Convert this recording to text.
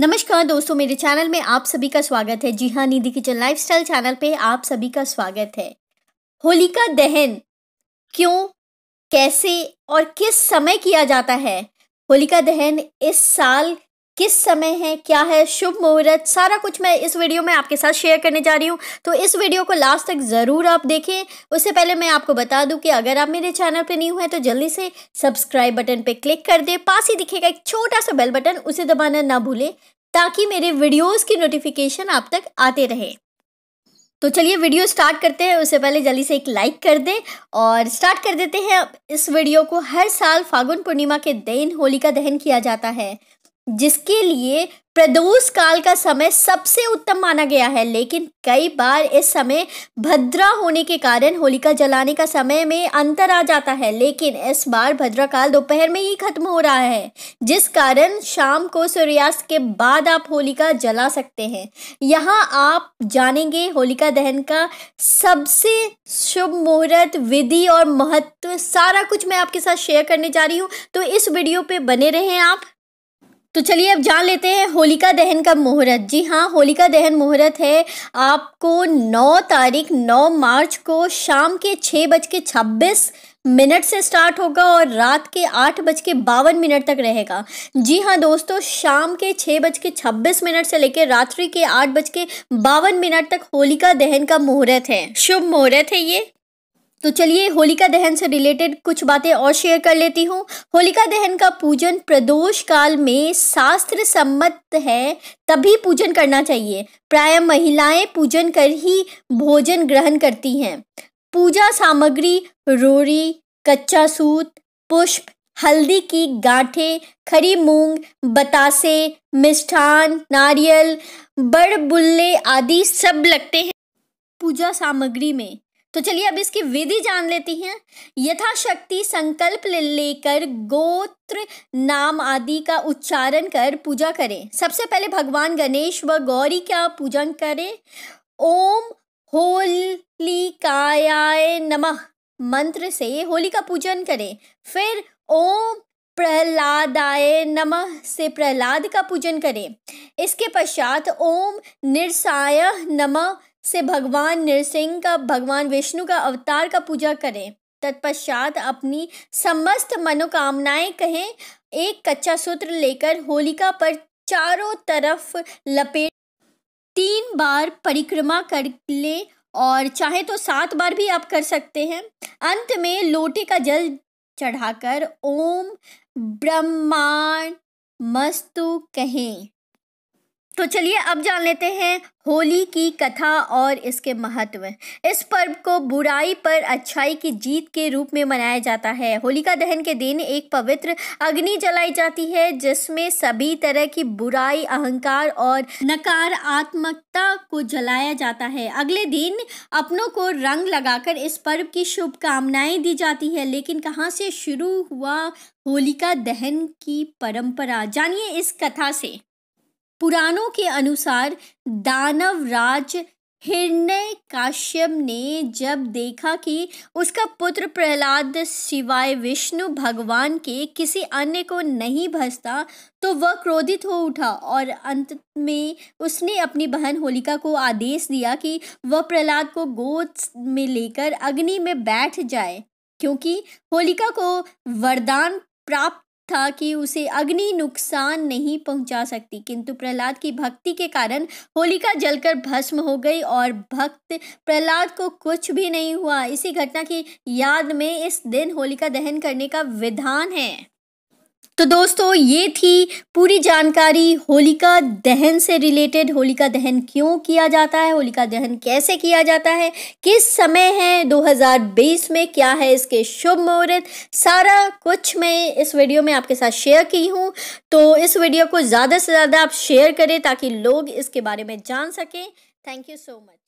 नमस्कार दोस्तों मेरे चैनल में आप सभी का स्वागत है जी हाँ निधि किचन लाइफस्टाइल चैनल पे आप सभी का स्वागत है होलिका दहन क्यों कैसे और किस समय किया जाता है होलिका दहन इस साल किस समय है क्या है शुभ मुहूर्त सारा कुछ मैं इस वीडियो में आपके साथ शेयर करने जा रही हूँ तो इस वीडियो को लास्ट तक ज़रूर आप देखें उससे पहले मैं आपको बता दूँ कि अगर आप मेरे चैनल पर नहीं हुए तो जल्दी से सब्सक्राइब बटन पर क्लिक कर दें पास ही दिखेगा एक छोटा सा बेल बटन उसे दबाना ना भूलें ताकि मेरे वीडियोज़ की नोटिफिकेशन आप तक आते रहे तो चलिए वीडियो स्टार्ट करते हैं उससे पहले जल्दी से एक लाइक कर दें और स्टार्ट कर देते हैं इस वीडियो को हर साल फागुन पूर्णिमा के दिन होलिका दहन किया जाता है जिसके लिए प्रदोष काल का समय सबसे उत्तम माना गया है लेकिन कई बार इस समय भद्रा होने के कारण होलिका जलाने का समय में अंतर आ जाता है लेकिन इस बार भद्रा काल दोपहर में ही खत्म हो रहा है जिस कारण शाम को सूर्यास्त के बाद आप होलिका जला सकते हैं यहाँ आप जानेंगे होलिका दहन का सबसे शुभ मुहूर्त विधि और महत्व सारा कुछ मैं आपके साथ शेयर करने जा रही हूँ तो इस वीडियो पर बने रहें आप तो चलिए अब जान लेते हैं होलिका दहन का मुहूर्त जी हाँ होलिका दहन मुहूर्त है आपको 9 तारीख 9 मार्च को शाम के छः बज के छब्बीस मिनट से स्टार्ट होगा और रात के आठ बज के बावन मिनट तक रहेगा जी हाँ दोस्तों शाम के छः बज के छब्बीस मिनट से लेकर रात्रि के आठ बज के बावन मिनट तक होलिका दहन का मुहूर्त है शुभ मुहूर्त है ये तो चलिए होलिका दहन से रिलेटेड कुछ बातें और शेयर कर लेती हूँ होलिका दहन का पूजन प्रदोष काल में शास्त्र सम्मत है तभी पूजन करना चाहिए प्राय महिलाएं पूजन कर ही भोजन ग्रहण करती हैं पूजा सामग्री रोरी कच्चा सूत पुष्प हल्दी की गांठे खरी मूंग बतासे मिष्ठान नारियल बड़बुल्ले आदि सब लगते हैं पूजा सामग्री में तो चलिए अब इसकी विधि जान लेती हैं यथाशक्ति संकल्प लेकर गोत्र नाम आदि का उच्चारण कर पूजा करें सबसे पहले भगवान गणेश व गौरी का पूजन करें ओम होलिकायाय नमः मंत्र से होली का पूजन करें फिर ओम प्रहलादाय नमः से प्रहलाद का पूजन करें इसके पश्चात ओम निरसाय नमः से भगवान नृसिंह का भगवान विष्णु का अवतार का पूजा करें तत्पश्चात अपनी समस्त मनोकामनाएं कहें एक कच्चा सूत्र लेकर होलिका पर चारों तरफ लपेट तीन बार परिक्रमा कर ले और चाहे तो सात बार भी आप कर सकते हैं अंत में लोटे का जल चढ़ाकर ओम ब्रह्मांड मस्तु कहें तो चलिए अब जान लेते हैं होली की कथा और इसके महत्व इस पर्व को बुराई पर अच्छाई की जीत के रूप में मनाया जाता है होलिका दहन के दिन एक पवित्र अग्नि जलाई जाती है जिसमें सभी तरह की बुराई अहंकार और नकारात्मकता को जलाया जाता है अगले दिन अपनों को रंग लगाकर इस पर्व की शुभकामनाएं दी जाती है लेकिन कहाँ से शुरू हुआ होलिका दहन की परंपरा जानिए इस कथा से पुराणों के अनुसार दानव राज हिरण्य काश्यप ने जब देखा कि उसका पुत्र प्रहलाद सिवाय विष्णु भगवान के किसी अन्य को नहीं भसता तो वह क्रोधित हो उठा और अंत में उसने अपनी बहन होलिका को आदेश दिया कि वह प्रहलाद को गोद में लेकर अग्नि में बैठ जाए क्योंकि होलिका को वरदान प्राप्त था कि उसे अग्नि नुकसान नहीं पहुंचा सकती किंतु प्रहलाद की भक्ति के कारण होलिका जलकर भस्म हो गई और भक्त प्रहलाद को कुछ भी नहीं हुआ इसी घटना की याद में इस दिन होलिका दहन करने का विधान है तो दोस्तों ये थी पूरी जानकारी होलिका दहन से रिलेटेड होलिका दहन क्यों किया जाता है होलिका दहन कैसे किया जाता है किस समय है 2020 में क्या है इसके शुभ मुहूर्त सारा कुछ मैं इस वीडियो में आपके साथ शेयर की हूँ तो इस वीडियो को ज़्यादा से ज़्यादा आप शेयर करें ताकि लोग इसके बारे में जान सकें थैंक यू सो मच